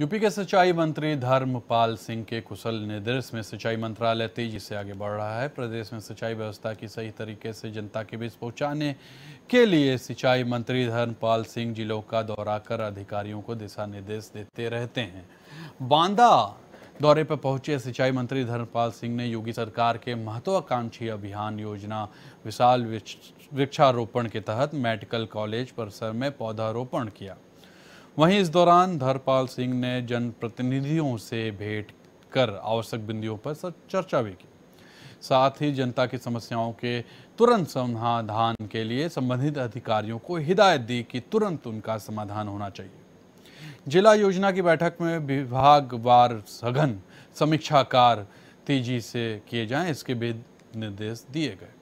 UP के सिंचाई मंत्री धर्मपाल सिंह के कुशल निर्देश में सिंचाई मंत्रालय तेजी से आगे बढ़ रहा है प्रदेश में सिंचाई व्यवस्था की सही तरीके से जनता के बीच पहुंचाने के लिए सिंचाई मंत्री धर्मपाल सिंह जिलों का दौरा कर अधिकारियों को दिशा निर्देश देते रहते हैं बांदा दौरे पर पहुंचे सिंचाई मंत्री धर्मपाल सिंह ने योगी सरकार के महत्वाकांक्षी अभियान योजना विशाल वृक्षारोपण के तहत मेडिकल कॉलेज परिसर में पौधारोपण किया वहीं इस दौरान धरपाल सिंह ने जनप्रतिनिधियों से भेंट कर आवश्यक बिंदुओं पर चर्चा भी की साथ ही जनता की समस्याओं के तुरंत समाधान के लिए संबंधित अधिकारियों को हिदायत दी कि तुरंत उनका समाधान होना चाहिए जिला योजना की बैठक में विभागवार सघन समीक्षा कार तेजी से किए जाएं इसके भी निर्देश दिए गए